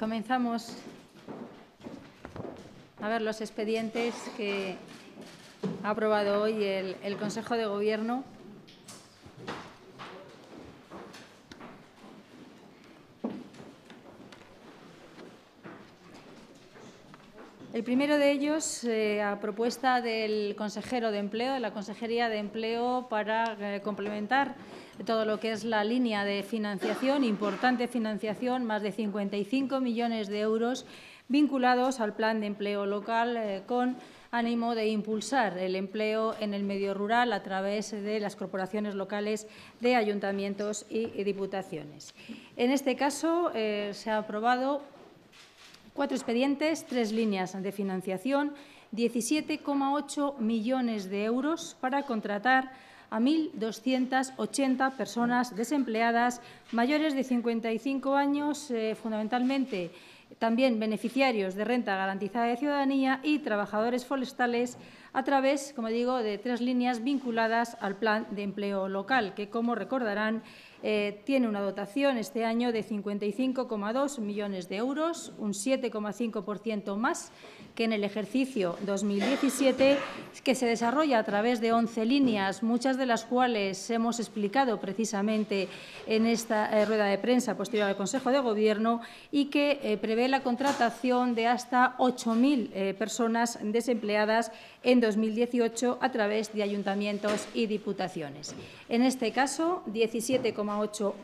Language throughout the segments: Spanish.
Comenzamos a ver los expedientes que ha aprobado hoy el, Consejo de Gobierno. El primero de ellos, eh, a propuesta del consejero de empleo, de la Consejería de Empleo, para eh, complementar todo lo que es la línea de financiación, importante financiación, más de 55 millones de euros vinculados al plan de empleo local eh, con ánimo de impulsar el empleo en el medio rural a través de las corporaciones locales de ayuntamientos y diputaciones. En este caso, eh, se ha aprobado cuatro expedientes, tres líneas de financiación, 17,8 millones de euros para contratar a 1.280 personas desempleadas mayores de 55 años, eh, fundamentalmente también beneficiarios de renta garantizada de ciudadanía y trabajadores forestales a través, como digo, de tres líneas vinculadas al plan de empleo local, que, como recordarán, eh, tiene una dotación este año de 55,2 millones de euros, un 7,5% más que en el ejercicio 2017, que se desarrolla a través de 11 líneas, muchas de las cuales hemos explicado precisamente en esta eh, rueda de prensa posterior al Consejo de Gobierno y que eh, prevé la contratación de hasta 8.000 personas desempleadas en 2018 a través de ayuntamientos y diputaciones. En este caso, euros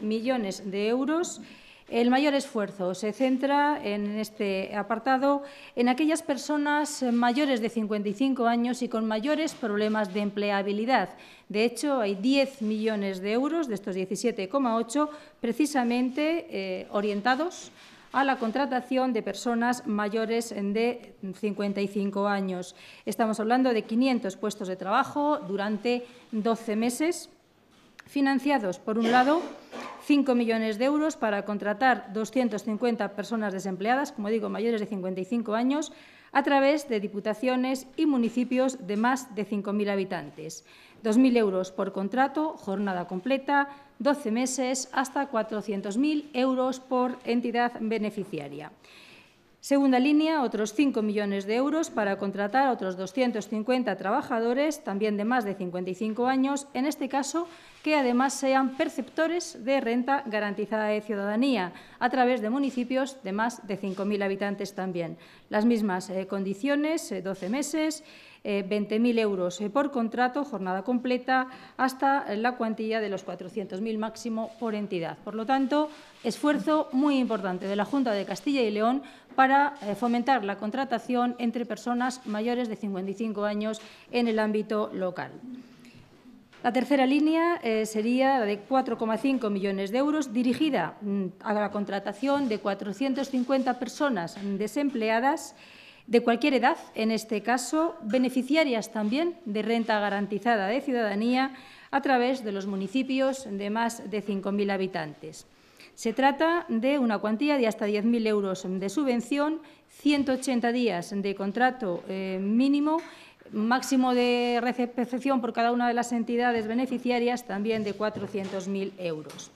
millones de euros. El mayor esfuerzo se centra en este apartado en aquellas personas mayores de 55 años y con mayores problemas de empleabilidad. De hecho, hay 10 millones de euros de estos 17,8 precisamente eh, orientados a la contratación de personas mayores de 55 años. Estamos hablando de 500 puestos de trabajo durante 12 meses financiados, por un lado, 5 millones de euros para contratar 250 personas desempleadas, como digo, mayores de 55 años, a través de diputaciones y municipios de más de 5.000 habitantes. 2.000 euros por contrato, jornada completa, 12 meses, hasta 400.000 euros por entidad beneficiaria. Segunda línea, otros 5 millones de euros para contratar a otros 250 trabajadores, también de más de 55 años, en este caso que además sean perceptores de renta garantizada de ciudadanía, a través de municipios de más de 5.000 habitantes también. Las mismas eh, condiciones, 12 eh, meses, 20.000 eh, euros por contrato, jornada completa, hasta la cuantía de los 400.000 máximo por entidad. Por lo tanto, esfuerzo muy importante de la Junta de Castilla y León para eh, fomentar la contratación entre personas mayores de 55 años en el ámbito local. La tercera línea eh, sería la de 4,5 millones de euros dirigida mm, a la contratación de 450 personas desempleadas de cualquier edad, en este caso, beneficiarias también de renta garantizada de ciudadanía a través de los municipios de más de 5.000 habitantes. Se trata de una cuantía de hasta 10.000 euros de subvención, 180 días de contrato eh, mínimo, máximo de recepción por cada una de las entidades beneficiarias también de 400.000 euros.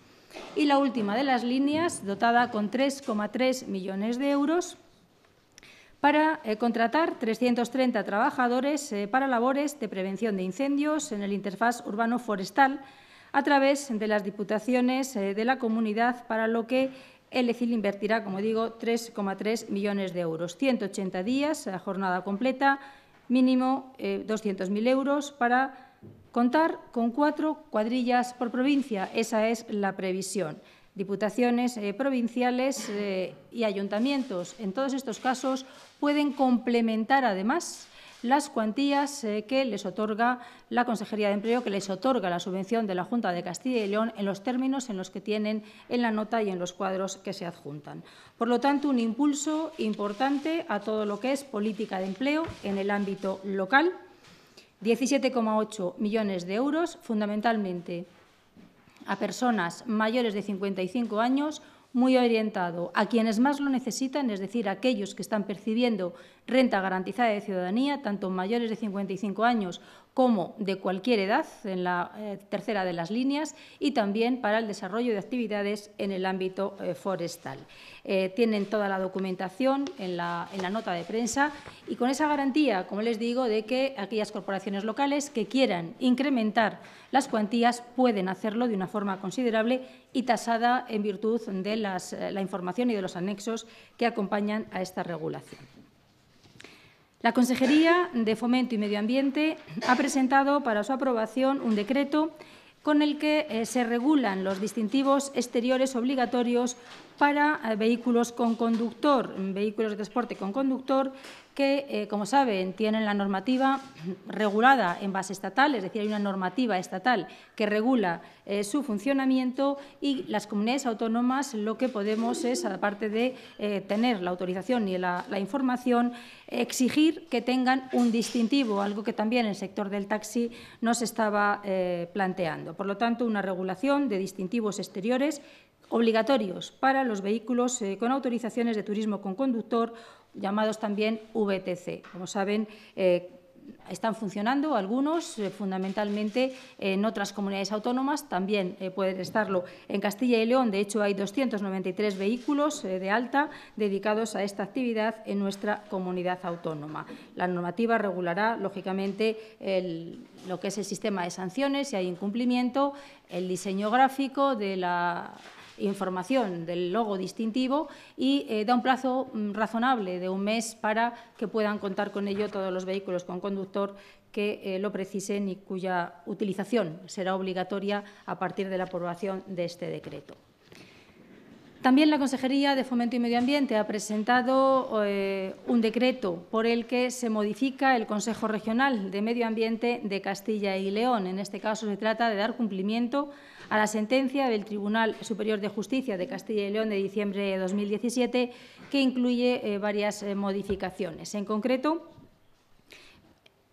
Y la última de las líneas, dotada con 3,3 millones de euros, para eh, contratar 330 trabajadores eh, para labores de prevención de incendios en el interfaz urbano-forestal a través de las diputaciones eh, de la comunidad, para lo que el ECIL invertirá, como digo, 3,3 millones de euros, 180 días, eh, jornada completa, mínimo 200.000 eh, euros para contar con cuatro cuadrillas por provincia. Esa es la previsión. Diputaciones provinciales y ayuntamientos, en todos estos casos, pueden complementar además las cuantías eh, que les otorga la Consejería de Empleo, que les otorga la subvención de la Junta de Castilla y León en los términos en los que tienen en la nota y en los cuadros que se adjuntan. Por lo tanto, un impulso importante a todo lo que es política de empleo en el ámbito local. 17,8 millones de euros, fundamentalmente a personas mayores de 55 años, muy orientado a quienes más lo necesitan, es decir, a aquellos que están percibiendo renta garantizada de ciudadanía, tanto mayores de 55 años como de cualquier edad, en la eh, tercera de las líneas, y también para el desarrollo de actividades en el ámbito eh, forestal. Eh, tienen toda la documentación en la, nota de prensa y con esa garantía, como les digo, de que aquellas corporaciones locales que quieran incrementar las cuantías pueden hacerlo de una forma considerable y tasada en virtud de la información y de los anexos que acompañan a esta regulación. La Consejería de Fomento y Medio Ambiente ha presentado para su aprobación un decreto con el que eh, se regulan los distintivos exteriores obligatorios para eh, vehículos con conductor, vehículos de transporte con conductor, que, eh, como saben, tienen la normativa regulada en base estatal, es decir, hay una normativa estatal que regula eh, su funcionamiento y las comunidades autónomas lo que podemos es, aparte de eh, tener la autorización y la, la, información, exigir que tengan un distintivo, algo que también el sector del taxi nos estaba planteando. Por lo tanto, una regulación de distintivos exteriores obligatorios para los vehículos eh, con autorizaciones de turismo con conductor, llamados también VTC. Como saben, eh, están funcionando algunos, eh, fundamentalmente en otras comunidades autónomas, también puede pueden estarlo en Castilla y León. De hecho, hay 293 vehículos de alta dedicados a esta actividad en nuestra comunidad autónoma. La normativa regulará, lógicamente, lo que es el sistema de sanciones si hay incumplimiento, el diseño gráfico de la información del logo distintivo y eh, da un plazo mm, razonable de un mes para que puedan contar con ello todos los vehículos con conductor que eh, lo precisen y cuya utilización será obligatoria a partir de la aprobación de este decreto. También la Consejería de Fomento y Medio Ambiente ha presentado eh, un decreto por el que se modifica el Consejo Regional de Medio Ambiente de Castilla y León. En este caso se trata de dar cumplimiento a la sentencia del Tribunal Superior de Justicia de Castilla y León de diciembre de 2017, que incluye eh, varias eh, modificaciones. En concreto,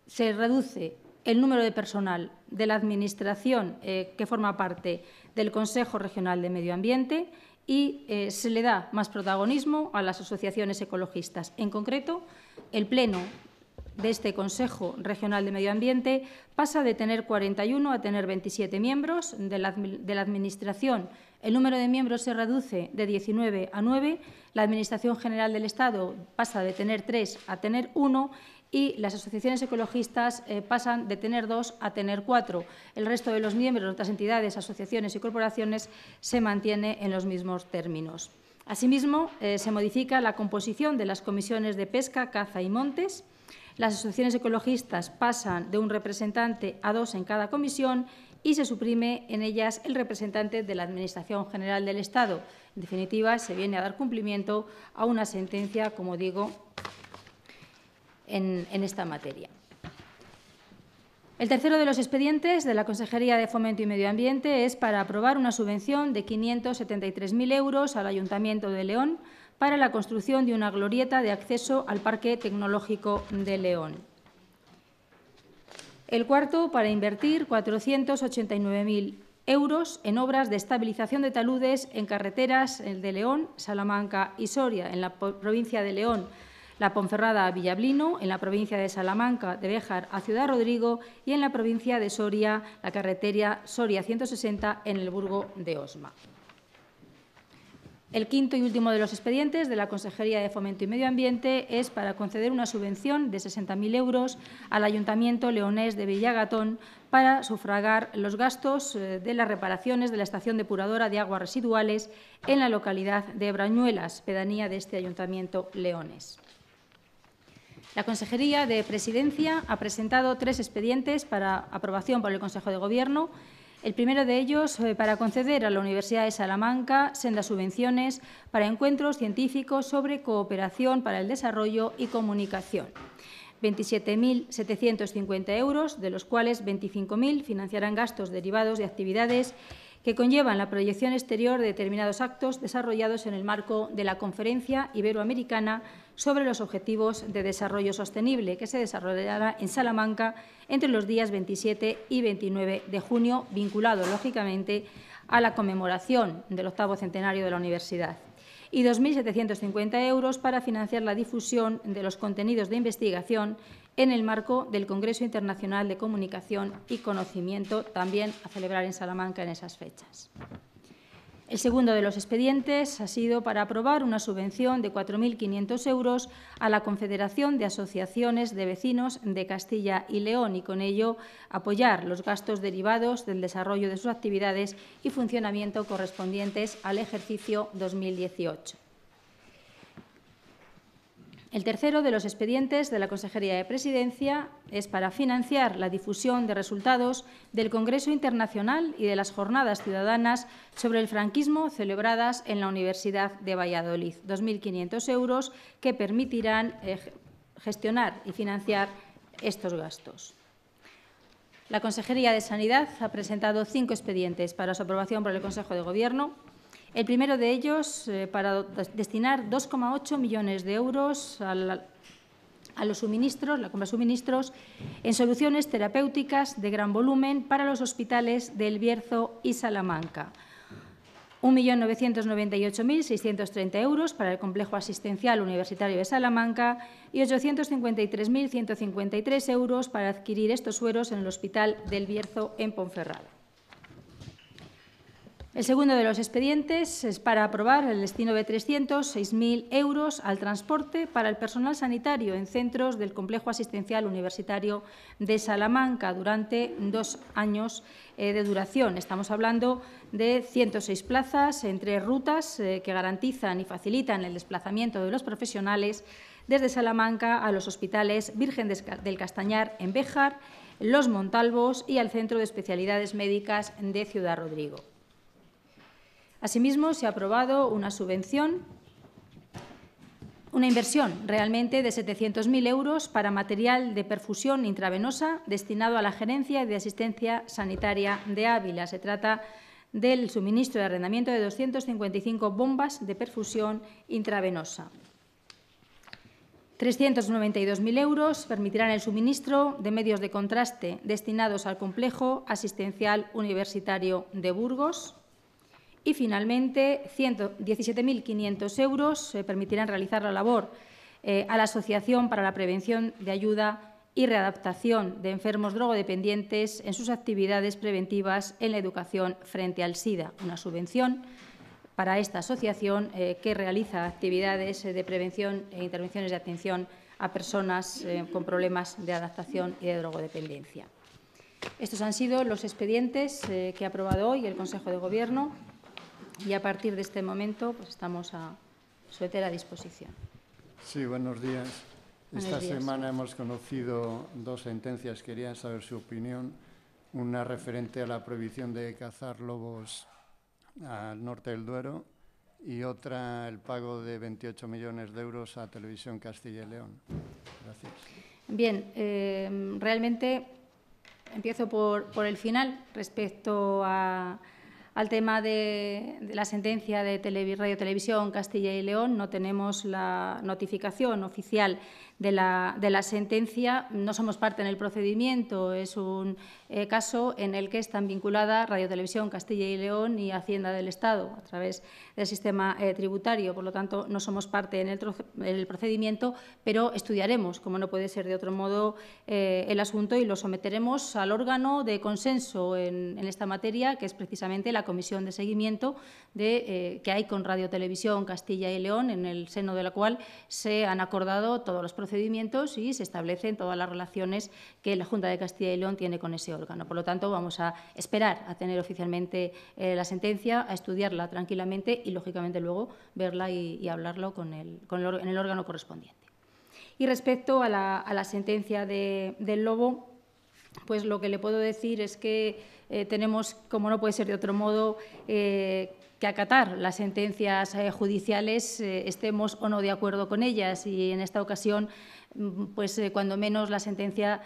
se reduce el número de personal de la Administración eh, que forma parte del Consejo Regional de Medio Ambiente y se le da más protagonismo a las asociaciones ecologistas. En concreto, el Pleno de este Consejo Regional de Medio Ambiente pasa de tener 41 a tener 27 miembros. De la, Administración, el número de miembros se reduce de 19 a 9. La Administración General del Estado pasa de tener 3 a tener 1 y las asociaciones ecologistas eh, pasan de tener dos a tener 4. El resto de los miembros de otras entidades, asociaciones y corporaciones se mantiene en los mismos términos. Asimismo, eh, se modifica la composición de las comisiones de pesca, caza y montes. Las asociaciones ecologistas pasan de un representante a dos en cada comisión y se suprime en ellas el representante de la Administración General del Estado. En definitiva, se viene a dar cumplimiento a una sentencia, como digo, en, esta materia. El tercero de los expedientes de la Consejería de Fomento y Medio Ambiente es para aprobar una subvención de 573.000 euros al Ayuntamiento de León para la construcción de una glorieta de acceso al Parque Tecnológico de León. El cuarto, para invertir 489.000 euros en obras de estabilización de taludes en carreteras de León, Salamanca y Soria, en la provincia de León, la Ponferrada a Villablino, en la provincia de Salamanca, de Béjar a Ciudad Rodrigo y en la provincia de Soria, la carretera Soria 160 en el Burgo de Osma. El quinto y último de los expedientes de la Consejería de Fomento y Medio Ambiente es para conceder una subvención de 60.000 euros al Ayuntamiento leonés de Villagatón para sufragar los gastos eh, de las reparaciones de la estación depuradora de aguas residuales en la localidad de Brañuelas, pedanía de este Ayuntamiento leones. La Consejería de Presidencia ha presentado tres expedientes para aprobación por el Consejo de Gobierno el primero de ellos eh, para conceder a la Universidad de Salamanca sendas subvenciones para encuentros científicos sobre cooperación para el desarrollo y comunicación. 27.750 euros, de los cuales 25.000 financiarán gastos derivados de actividades que conllevan la proyección exterior de determinados actos desarrollados en el marco de la Conferencia Iberoamericana sobre los Objetivos de Desarrollo Sostenible, que se desarrollará en Salamanca entre los días 27 y 29 de junio, vinculado, lógicamente, a la conmemoración del octavo centenario de la universidad y 2.750 euros para financiar la difusión de los contenidos de investigación en el marco del Congreso Internacional de Comunicación y Conocimiento, también a celebrar en Salamanca en esas fechas. El segundo de los expedientes ha sido para aprobar una subvención de 4.500 euros a la Confederación de Asociaciones de Vecinos de Castilla y León y con ello apoyar los gastos derivados del desarrollo de sus actividades y funcionamiento correspondientes al ejercicio 2018. El tercero de los expedientes de la Consejería de Presidencia es para financiar la difusión de resultados del Congreso Internacional y de las Jornadas Ciudadanas sobre el franquismo celebradas en la Universidad de Valladolid, 2.500 euros que permitirán eh, gestionar y financiar estos gastos. La Consejería de Sanidad ha presentado cinco expedientes para su aprobación por el Consejo de Gobierno el primero de ellos, eh, para destinar 2,8 millones de euros a, los suministros, la compra de suministros, en soluciones terapéuticas de gran volumen para los hospitales del Bierzo y Salamanca. 1.998.630 euros para el Complejo Asistencial Universitario de Salamanca y 853.153 euros para adquirir estos sueros en el Hospital del Bierzo en Ponferrada. El segundo de los expedientes es para aprobar el destino de 306.000 euros al transporte para el personal sanitario en centros del Complejo Asistencial Universitario de Salamanca durante dos años eh, de duración. Estamos hablando de 106 plazas entre rutas eh, que garantizan y facilitan el desplazamiento de los profesionales desde Salamanca a los hospitales Virgen del Castañar en Béjar, Los Montalvos y al Centro de Especialidades Médicas de Ciudad Rodrigo. Asimismo, se ha aprobado una subvención, una inversión realmente de 700.000 euros para material de perfusión intravenosa destinado a la Gerencia de Asistencia Sanitaria de Ávila. Se trata del suministro de arrendamiento de 255 bombas de perfusión intravenosa. 392.000 euros permitirán el suministro de medios de contraste destinados al complejo asistencial universitario de Burgos. Y finalmente, 117.500 euros permitirán realizar la labor eh, a la Asociación para la Prevención de Ayuda y Readaptación de Enfermos Drogodependientes en sus actividades preventivas en la educación frente al SIDA, una subvención para esta asociación eh, que realiza actividades eh, de prevención e intervenciones de atención a personas con problemas de adaptación y de drogodependencia. Estos han sido los expedientes que ha aprobado hoy el Consejo de Gobierno y a partir de este momento pues estamos a su etera disposición. Sí, buenos días. Esta semana hemos conocido dos sentencias, quería saber su opinión. Una referente a la prohibición de cazar lobos al norte del Duero y otra el pago de 28 millones de euros a Televisión Castilla y León. Gracias. Bien, em, realmente empiezo por, por el final respecto a al tema de, la sentencia de Radio Televisión Castilla y León, no tenemos la notificación oficial de la, sentencia. No somos parte en el procedimiento, es un eh, caso en el que están vinculadas Radio Televisión Castilla y León y Hacienda del Estado a través del sistema eh, tributario. Por lo tanto, no somos parte en el, procedimiento, pero estudiaremos, como no puede ser de otro modo, eh, el asunto y lo someteremos al órgano de consenso en, esta materia, que es precisamente la Comisión de Seguimiento de, que hay con Radio Televisión Castilla y León, en el seno de la cual se han acordado todos los procesos procedimientos y se establecen todas las relaciones que la Junta de Castilla y León tiene con ese órgano. Por lo tanto, vamos a esperar a tener oficialmente eh, la sentencia, a estudiarla tranquilamente y, lógicamente, luego verla y, hablarlo con el, en el órgano correspondiente. Y respecto a la, sentencia del Lobo, pues lo que le puedo decir es que eh, tenemos, como no puede ser de otro modo, eh, que acatar las sentencias eh, judiciales, eh, estemos o no de acuerdo con ellas. Y en esta ocasión, mm, pues eh, cuando menos la sentencia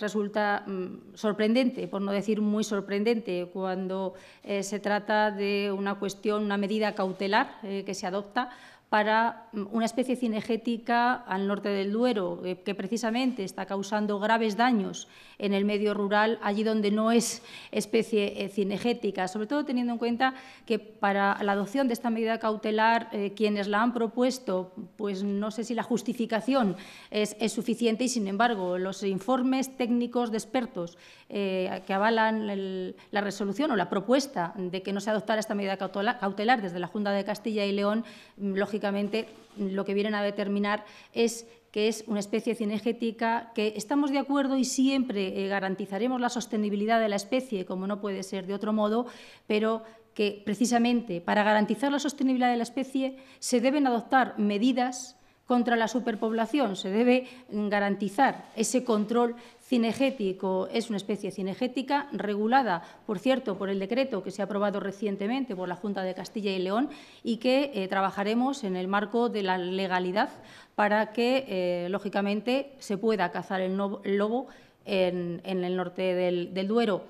resulta mm, sorprendente, por no decir muy sorprendente, cuando se trata de una cuestión, una medida cautelar que se adopta para mm, una especie cinegética al norte del Duero, eh, que precisamente está causando graves daños en el medio rural, allí donde no es especie eh, cinegética, sobre todo teniendo en cuenta que para la adopción de esta medida cautelar, eh, quienes la han propuesto, pues no sé si la justificación es, suficiente y, sin embargo, los informes técnicos de expertos que avalan la resolución o la propuesta de que no se adoptara esta medida cautelar, desde la Junta de Castilla y León, mm, lógicamente, lo que vienen a determinar es que es una especie cinegética, que estamos de acuerdo y siempre eh, garantizaremos la sostenibilidad de la especie, como no puede ser de otro modo, pero que precisamente para garantizar la sostenibilidad de la especie se deben adoptar medidas contra la superpoblación. Se debe garantizar ese control cinegético. Es una especie cinegética regulada, por cierto, por el decreto que se ha aprobado recientemente por la Junta de Castilla y León y que eh, trabajaremos en el marco de la legalidad para que, eh, lógicamente, se pueda cazar el, lobo en, el norte del Duero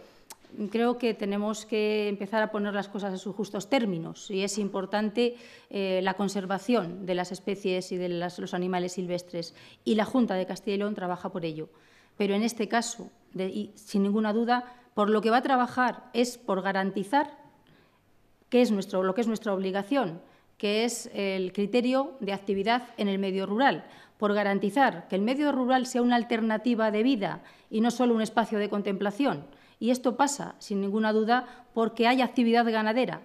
creo que tenemos que empezar a poner las cosas a sus justos términos y es importante eh, la conservación de las especies y de los animales silvestres y la Junta de Castilla y León trabaja por ello. Pero en este caso, sin ninguna duda, por lo que va a trabajar es por garantizar lo que es nuestra obligación, que es el criterio de actividad en el medio rural, por garantizar que el medio rural sea una alternativa de vida y no solo un espacio de contemplación y esto pasa, sin ninguna duda, porque hay actividad ganadera,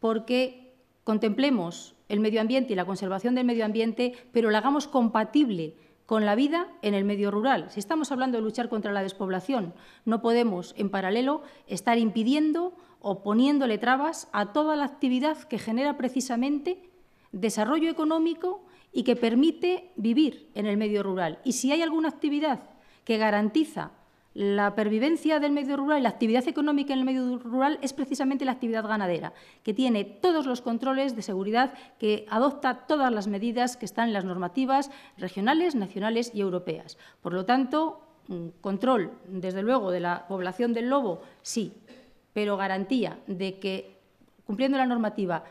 porque contemplemos el medio ambiente y la conservación del medio ambiente, pero la hagamos compatible con la vida en el medio rural. Si estamos hablando de luchar contra la despoblación, no podemos, en paralelo, estar impidiendo o poniéndole trabas a toda la actividad que genera precisamente desarrollo económico y que permite vivir en el medio rural. Y si hay alguna actividad que garantiza la pervivencia del medio rural y la actividad económica en el medio rural es precisamente la actividad ganadera, que tiene todos los controles de seguridad, que adopta todas las medidas que están en las normativas regionales, nacionales y europeas. Por lo tanto, control, desde luego, de la población del lobo, sí, pero garantía de que, cumpliendo la normativa,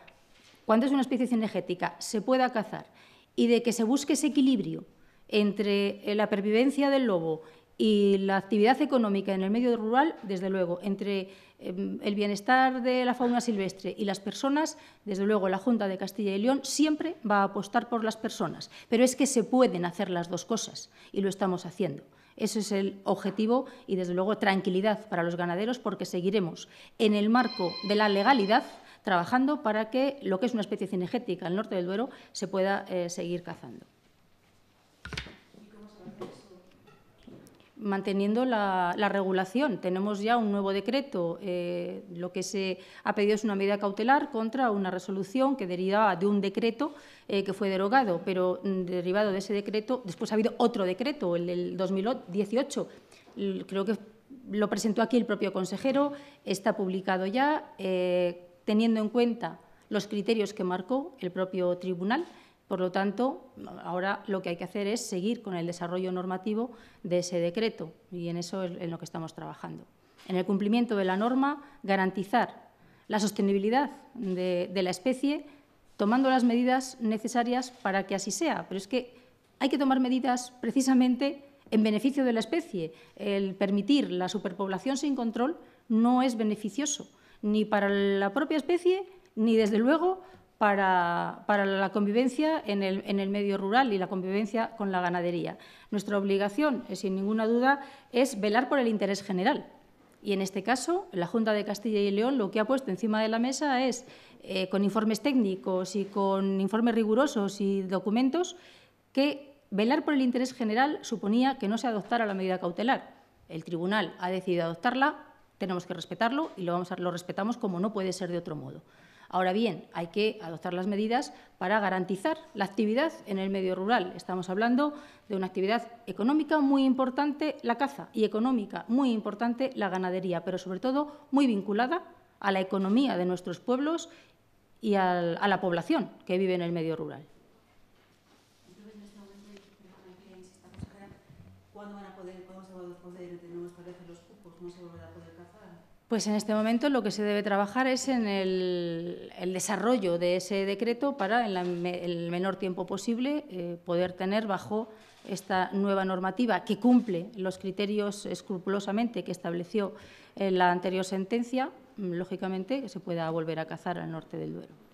cuando es una especie cinegética, se pueda cazar y de que se busque ese equilibrio entre la pervivencia del lobo y la actividad económica en el medio rural, desde luego, entre em, el bienestar de la fauna silvestre y las personas, desde luego la Junta de Castilla y León siempre va a apostar por las personas. Pero es que se pueden hacer las dos cosas y lo estamos haciendo. Ese es el objetivo y, desde luego, tranquilidad para los ganaderos porque seguiremos en el marco de la legalidad trabajando para que lo que es una especie cinegética al norte del Duero se pueda eh, seguir cazando. manteniendo la, regulación. Tenemos ya un nuevo decreto. Eh, lo que se ha pedido es una medida cautelar contra una resolución que derivaba de un decreto eh, que fue derogado, pero mm, derivado de ese decreto, después ha habido otro decreto, el del 2018. Creo que lo presentó aquí el propio consejero, está publicado ya, eh, teniendo en cuenta los criterios que marcó el propio tribunal. Por lo tanto, ahora lo que hay que hacer es seguir con el desarrollo normativo de ese decreto y en eso es en lo que estamos trabajando. En el cumplimiento de la norma, garantizar la sostenibilidad de, de la especie tomando las medidas necesarias para que así sea. Pero es que hay que tomar medidas precisamente en beneficio de la especie. El permitir la superpoblación sin control no es beneficioso ni para la propia especie ni, desde luego, para, la convivencia en el, medio rural y la convivencia con la ganadería. Nuestra obligación, eh, sin ninguna duda, es velar por el interés general. Y en este caso, la Junta de Castilla y León lo que ha puesto encima de la mesa es, eh, con informes técnicos y con informes rigurosos y documentos, que velar por el interés general suponía que no se adoptara la medida cautelar. El tribunal ha decidido adoptarla, tenemos que respetarlo y lo respetamos como no puede ser de otro modo. Ahora bien, hay que adoptar las medidas para garantizar la actividad en el medio rural. Estamos hablando de una actividad económica muy importante, la caza, y económica muy importante, la ganadería, pero sobre todo muy vinculada a la economía de nuestros pueblos y a la población que vive en el medio rural. Pues en este momento lo que se debe trabajar es en el, desarrollo de ese decreto para, en el menor tiempo posible, eh, poder tener bajo esta nueva normativa que cumple los criterios escrupulosamente que estableció eh, la anterior sentencia, mm, lógicamente que se pueda volver a cazar al norte del Duero.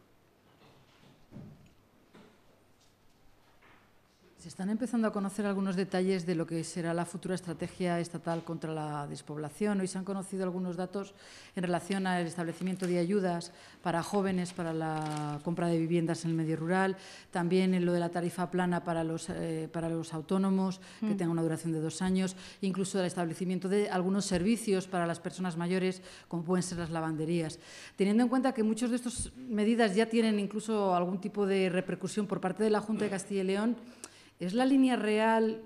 Se están empezando a conocer algunos detalles de lo que será la futura estrategia estatal contra la despoblación. Hoy se han conocido algunos datos en relación al establecimiento de ayudas para jóvenes para la compra de viviendas en el medio rural, también en lo de la tarifa plana para los, eh, para los autónomos, que mm. tenga una duración de dos años, incluso el establecimiento de algunos servicios para las personas mayores, como pueden ser las lavanderías. Teniendo en cuenta que muchas de estas medidas ya tienen incluso algún tipo de repercusión por parte de la Junta de Castilla y León, ¿Es la línea real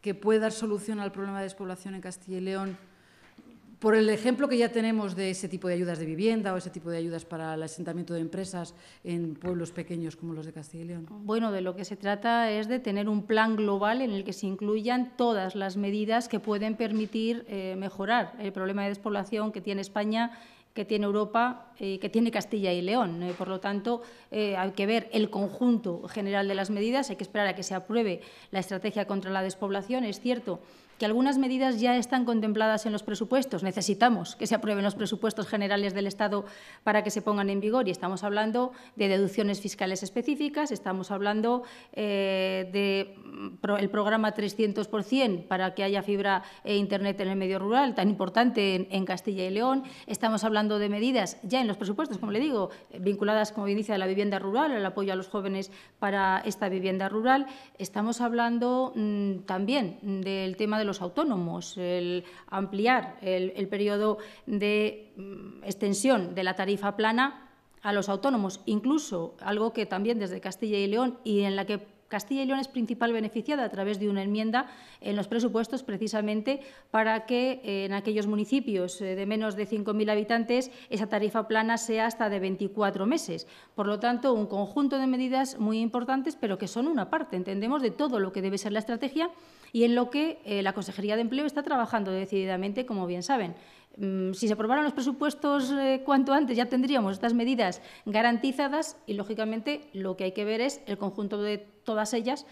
que puede dar solución al problema de despoblación en Castilla y León por el ejemplo que ya tenemos de ese tipo de ayudas de vivienda o ese tipo de ayudas para el asentamiento de empresas en pueblos pequeños como los de Castilla y León? Bueno, de lo que se trata es de tener un plan global en el que se incluyan todas las medidas que pueden permitir eh, mejorar el problema de despoblación que tiene España que tiene Europa, y eh, que tiene Castilla y León. por lo tanto, eh, hay que ver el conjunto general de las medidas, hay que esperar a que se apruebe la estrategia contra la despoblación. Es cierto que algunas medidas ya están contempladas en los presupuestos. Necesitamos que se aprueben los presupuestos generales del Estado para que se pongan en vigor y estamos hablando de deducciones fiscales específicas, estamos hablando del eh, de mm, el programa 300% para que haya fibra e Internet en el medio rural, tan importante en, Castilla y León, estamos hablando de medidas ya en los presupuestos, como le digo, vinculadas, como bien dice, a la vivienda rural, al apoyo a los jóvenes para esta vivienda rural. Estamos hablando mm, también del tema de los autónomos, el ampliar el, el periodo de mm, extensión de la tarifa plana a los autónomos, incluso algo que también desde Castilla y León y en la que Castilla y León es principal beneficiada a través de una enmienda en los presupuestos precisamente para que eh, en aquellos municipios eh, de menos de 5.000 habitantes esa tarifa plana sea hasta de 24 meses. Por lo tanto, un conjunto de medidas muy importantes, pero que son una parte, entendemos, de todo lo que debe ser la estrategia y en lo que eh, la Consejería de Empleo está trabajando decididamente, como bien saben. Mm, si se aprobaran los presupuestos eh, cuanto antes, ya tendríamos estas medidas garantizadas y, lógicamente, lo que hay que ver es el conjunto de todas ellas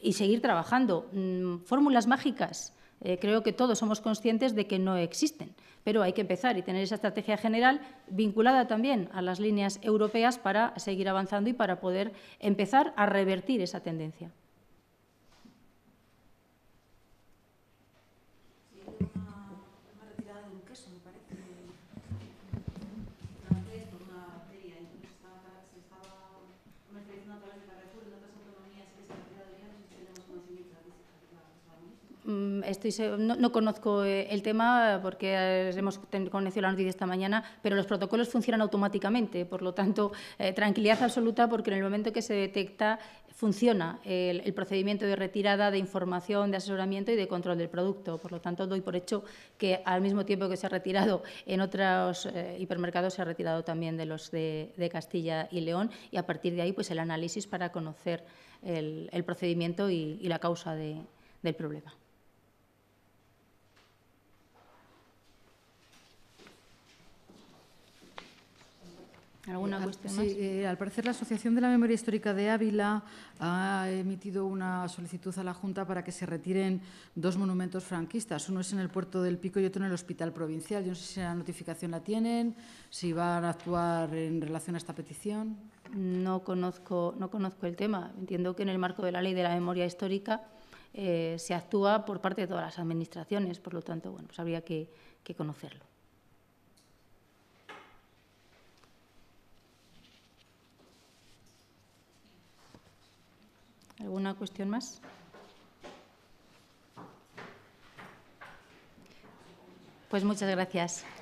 y seguir trabajando. Mm, fórmulas mágicas. Eh, creo que todos somos conscientes de que no existen, pero hay que empezar y tener esa estrategia general vinculada también a las líneas europeas para seguir avanzando y para poder empezar a revertir esa tendencia. no, conozco eh, el tema porque eh, hemos conocido la noticia esta mañana, pero los protocolos funcionan automáticamente. Por lo tanto, eh, tranquilidad absoluta porque en el momento que se detecta funciona el, procedimiento de retirada de información, de asesoramiento y de control del producto. Por lo tanto, doy por hecho que al mismo tiempo que se ha retirado en otros hipermercados, se ha retirado también de los de, Castilla y León y a partir de ahí pues el análisis para conocer el, procedimiento y, la causa del problema. ¿Alguna eh, al parecer, la Asociación de la Memoria Histórica de Ávila ha emitido una solicitud a la Junta para que se retiren dos monumentos franquistas. Uno es en el puerto del Pico y otro en el Hospital Provincial. Yo no sé si la notificación la tienen, si van a actuar en relación a esta petición. No conozco, no conozco el tema. Entiendo que en el marco de la Ley de la Memoria Histórica eh, se actúa por parte de todas las administraciones, por lo tanto, bueno, pues habría que conocerlo. ¿Alguna cuestión más? Pues muchas gracias.